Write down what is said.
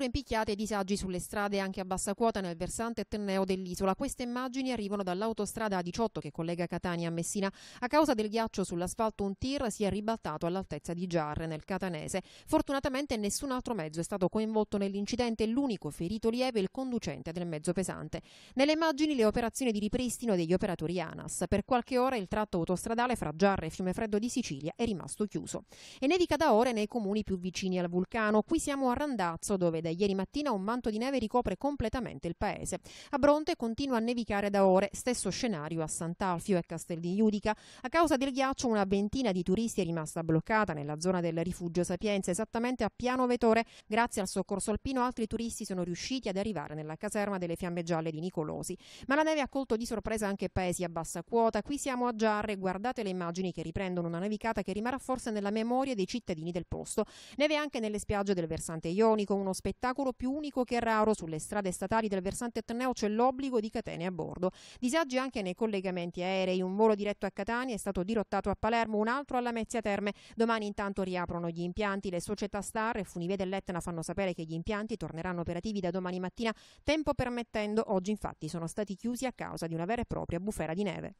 Temperature impicchiate e disagi sulle strade anche a bassa quota nel versante tenneo dell'isola. Queste immagini arrivano dall'autostrada A18 che collega Catania a Messina. A causa del ghiaccio sull'asfalto un tir si è ribaltato all'altezza di Giarre nel Catanese. Fortunatamente nessun altro mezzo è stato coinvolto nell'incidente, l'unico ferito lieve è il conducente del mezzo pesante. Nelle immagini le operazioni di ripristino degli operatori ANAS. Per qualche ora il tratto autostradale fra Giarre e Fiume Freddo di Sicilia è rimasto chiuso. E nevica da ore nei comuni più vicini al vulcano. Qui siamo a Randazzo dove da ieri mattina un manto di neve ricopre completamente il paese. A Bronte continua a nevicare da ore, stesso scenario a Sant'Alfio e Castel di Iudica. A causa del ghiaccio una ventina di turisti è rimasta bloccata nella zona del rifugio Sapienza, esattamente a Piano Vetore. Grazie al soccorso alpino altri turisti sono riusciti ad arrivare nella caserma delle Fiamme Gialle di Nicolosi. Ma la neve ha colto di sorpresa anche paesi a bassa quota. Qui siamo a Giarre, guardate le immagini che riprendono una nevicata che rimarrà forse nella memoria dei cittadini del posto. Neve anche nelle spiagge del versante ionico, uno spettacolo spettacolo più unico che raro sulle strade statali del versante etneo c'è l'obbligo di catene a bordo. Disagi anche nei collegamenti aerei, un volo diretto a Catania è stato dirottato a Palermo, un altro alla Mezzia Terme. Domani intanto riaprono gli impianti, le società Star e Funivie dell'Etna fanno sapere che gli impianti torneranno operativi da domani mattina, tempo permettendo. Oggi infatti sono stati chiusi a causa di una vera e propria bufera di neve.